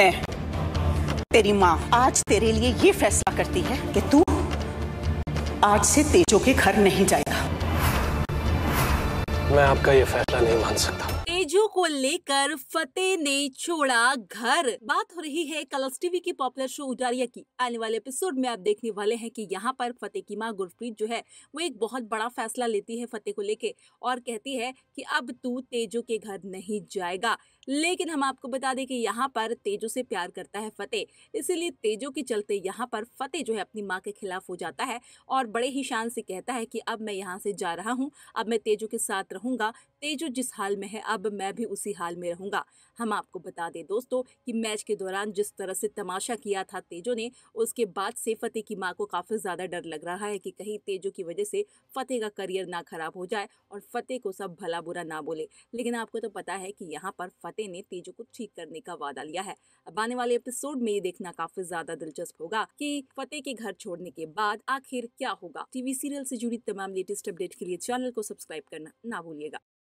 मैं तेरी माँ आज तेरे लिए ये फैसला करती है कि तू आज से तेजो के घर नहीं जाएगा मैं आपका ये फैसला नहीं मान सकता तेजू को लेकर फतेह ने छोड़ा घर बात हो रही है कलर्स टीवी की पॉपुलर शो उजारिया की आने वाले एपिसोड में आप देखने वाले हैं कि यहाँ पर फतेह की माँ गुरप्रीत जो है वो एक बहुत बड़ा फैसला लेती है फतेह को लेके और कहती है कि अब तू तेजू के घर नहीं जाएगा लेकिन हम आपको बता दें कि यहाँ पर तेजू से प्यार करता है फतेह इसीलिए तेजू के चलते यहाँ पर फतेह जो है अपनी माँ के खिलाफ हो जाता है और बड़े ही शान से कहता है कि अब मैं यहाँ से जा रहा हूँ अब मैं तेजू के साथ रहूंगा तेजू जिस हाल में है अब मैं भी उसी हाल में रहूंगा हम आपको बता दें दोस्तों कि मैच के दौरान जिस तरह से तमाशा किया था तेजो ने उसके बाद से फतेह की माँ को काफ़ी ज़्यादा डर लग रहा है कि कहीं तेजो की वजह से फतेह का करियर ना खराब हो जाए और फतेह को सब भला बुरा ना बोले लेकिन आपको तो पता है कि यहाँ पर फतेह ने तेजो को ठीक करने का वादा लिया है अब आने वाले एपिसोड में ये देखना काफी ज्यादा दिलचस्प होगा कि फतेह के घर छोड़ने के बाद आखिर क्या होगा टीवी सीरियल से जुड़ी तमाम लेटेस्ट अपडेट के लिए चैनल को सब्सक्राइब करना ना भूलिएगा